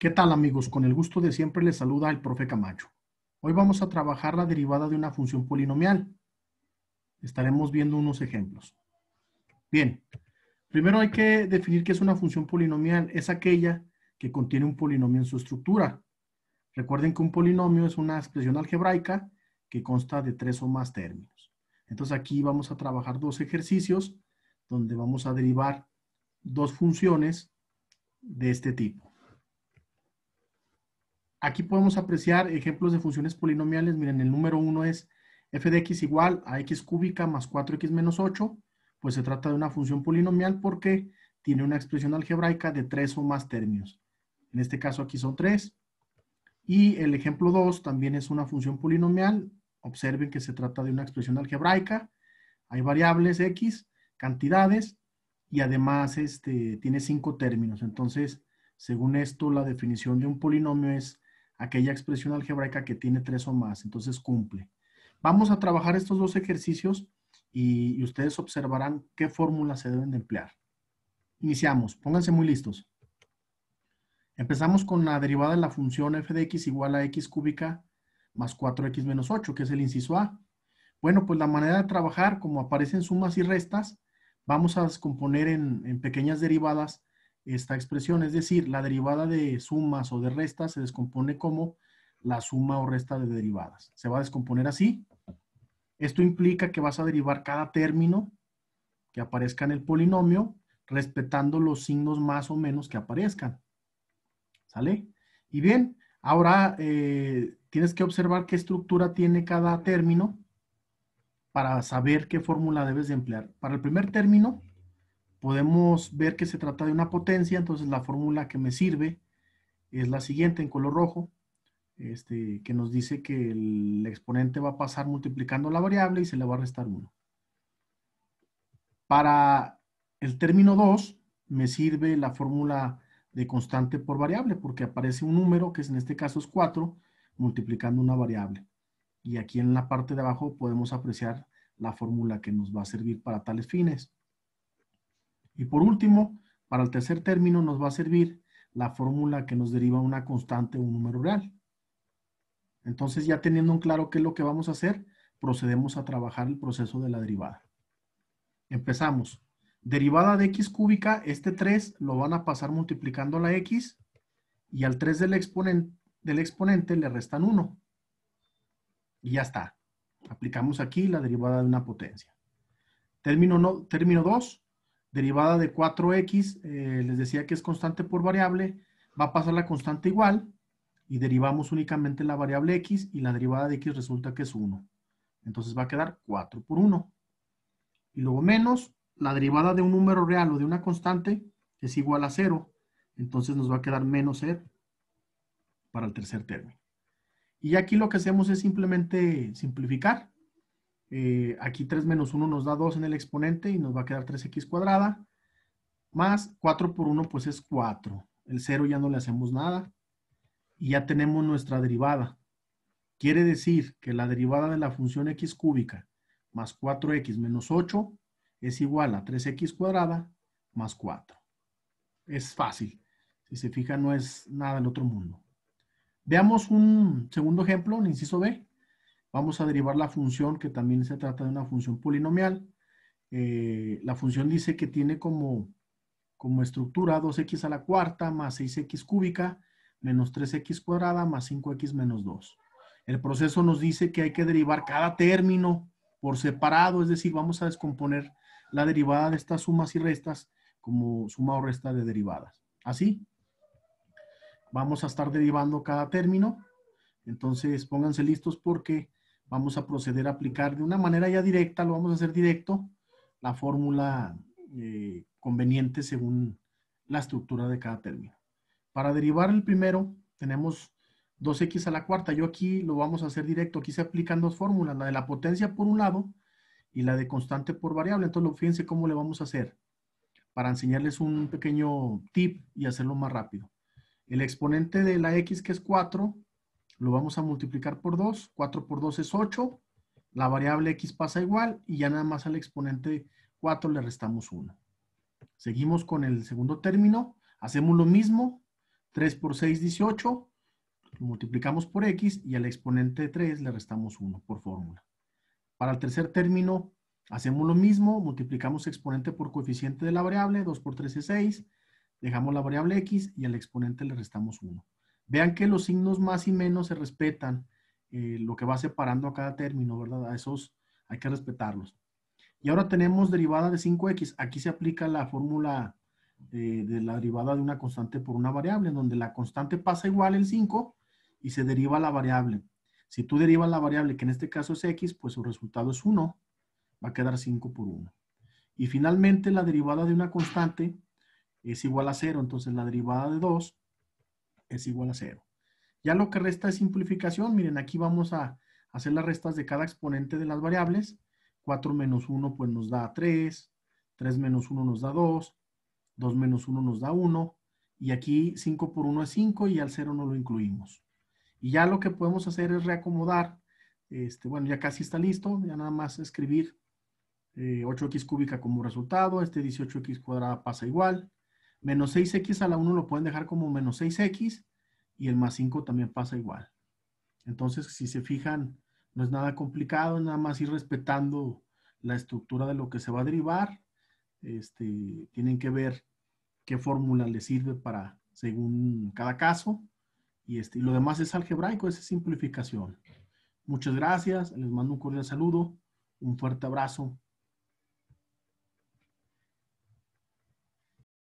¿Qué tal amigos? Con el gusto de siempre les saluda el profe Camacho. Hoy vamos a trabajar la derivada de una función polinomial. Estaremos viendo unos ejemplos. Bien, primero hay que definir qué es una función polinomial. Es aquella que contiene un polinomio en su estructura. Recuerden que un polinomio es una expresión algebraica que consta de tres o más términos. Entonces aquí vamos a trabajar dos ejercicios donde vamos a derivar dos funciones de este tipo. Aquí podemos apreciar ejemplos de funciones polinomiales. Miren, el número 1 es f de x igual a x cúbica más 4x menos 8. Pues se trata de una función polinomial porque tiene una expresión algebraica de tres o más términos. En este caso aquí son 3. Y el ejemplo 2 también es una función polinomial. Observen que se trata de una expresión algebraica. Hay variables x, cantidades, y además este, tiene cinco términos. Entonces, según esto, la definición de un polinomio es aquella expresión algebraica que tiene tres o más. Entonces cumple. Vamos a trabajar estos dos ejercicios y, ustedes observarán qué fórmulas se deben de emplear. Iniciamos. Pónganse muy listos. Empezamos con la derivada de la función f de x igual a x cúbica más 4x menos 8, que es el inciso A. Bueno, pues la manera de trabajar, como aparecen sumas y restas, vamos a descomponer en pequeñas derivadas esta expresión, es decir, la derivada de sumas o de restas se descompone como la suma o resta de derivadas. Se va a descomponer así. Esto implica que vas a derivar cada término que aparezca en el polinomio respetando los signos más o menos que aparezcan. ¿Sale? Y bien, ahora eh, tienes que observar qué estructura tiene cada término para saber qué fórmula debes de emplear. Para el primer término, podemos ver que se trata de una potencia, entonces la fórmula que me sirve es la siguiente en color rojo, este, que nos dice que el exponente va a pasar multiplicando la variable y se le va a restar 1. Para el término 2 me sirve la fórmula de constante por variable, porque aparece un número, que en este caso es 4, multiplicando una variable. Y aquí en la parte de abajo podemos apreciar la fórmula que nos va a servir para tales fines. Y por último, para el tercer término nos va a servir la fórmula que nos deriva una constante o un número real. Entonces, ya teniendo en claro qué es lo que vamos a hacer, procedemos a trabajar el proceso de la derivada. Empezamos. Derivada de x cúbica, este 3 lo van a pasar multiplicando la x y al 3 del, del exponente le restan 1. Y ya está. Aplicamos aquí la derivada de una potencia. Término, no, término 2, derivada de 4x, eh, les decía que es constante por variable, va a pasar la constante igual y derivamos únicamente la variable x y la derivada de x resulta que es 1. Entonces va a quedar 4 por 1. Y luego menos la derivada de un número real o de una constante es igual a 0. Entonces nos va a quedar menos 0 para el tercer término. Y aquí lo que hacemos es simplemente simplificar. Eh, aquí 3 menos 1 nos da 2 en el exponente y nos va a quedar 3x cuadrada. Más 4 por 1 pues es 4. El 0 ya no le hacemos nada. Y ya tenemos nuestra derivada. Quiere decir que la derivada de la función x cúbica más 4x menos 8 es igual a 3x cuadrada más 4. Es fácil. Si se fija no es nada del otro mundo. Veamos un segundo ejemplo, en inciso B. Vamos a derivar la función, que también se trata de una función polinomial. Eh, la función dice que tiene como, como estructura 2x a la cuarta más 6x cúbica menos 3x cuadrada más 5x menos 2. El proceso nos dice que hay que derivar cada término por separado, es decir, vamos a descomponer la derivada de estas sumas y restas como suma o resta de derivadas. Así, vamos a estar derivando cada término. Entonces, pónganse listos porque vamos a proceder a aplicar de una manera ya directa, lo vamos a hacer directo, la fórmula eh, conveniente según la estructura de cada término. Para derivar el primero, tenemos 2x a la cuarta. Yo aquí lo vamos a hacer directo. Aquí se aplican dos fórmulas, la de la potencia por un lado y la de constante por variable. Entonces, fíjense cómo le vamos a hacer para enseñarles un pequeño tip y hacerlo más rápido. El exponente de la x, que es 4, lo vamos a multiplicar por 2, 4 por 2 es 8, la variable x pasa igual y ya nada más al exponente 4 le restamos 1. Seguimos con el segundo término, hacemos lo mismo, 3 por 6, 18, lo multiplicamos por x y al exponente 3 le restamos 1 por fórmula. Para el tercer término hacemos lo mismo, multiplicamos exponente por coeficiente de la variable, 2 por 3 es 6, dejamos la variable x y al exponente le restamos 1. Vean que los signos más y menos se respetan, eh, lo que va separando a cada término, ¿verdad? A esos hay que respetarlos. Y ahora tenemos derivada de 5x. Aquí se aplica la fórmula eh, de la derivada de una constante por una variable, donde la constante pasa igual el 5 y se deriva la variable. Si tú derivas la variable, que en este caso es x, pues su resultado es 1, va a quedar 5 por 1. Y finalmente la derivada de una constante es igual a 0, entonces la derivada de 2 es igual a 0. Ya lo que resta es simplificación. Miren, aquí vamos a hacer las restas de cada exponente de las variables. 4 menos 1 pues nos da 3, 3 menos 1 nos da 2, 2 menos 1 nos da 1, y aquí 5 por 1 es 5 y al 0 no lo incluimos. Y ya lo que podemos hacer es reacomodar, este, bueno, ya casi está listo, ya nada más escribir 8x eh, cúbica como resultado, este 18x cuadrada pasa igual, Menos 6x a la 1 lo pueden dejar como menos 6x y el más 5 también pasa igual. Entonces, si se fijan, no es nada complicado, nada más ir respetando la estructura de lo que se va a derivar. Este, tienen que ver qué fórmula les sirve para según cada caso. Y, este, y lo demás es algebraico, es simplificación. Muchas gracias, les mando un cordial saludo, un fuerte abrazo.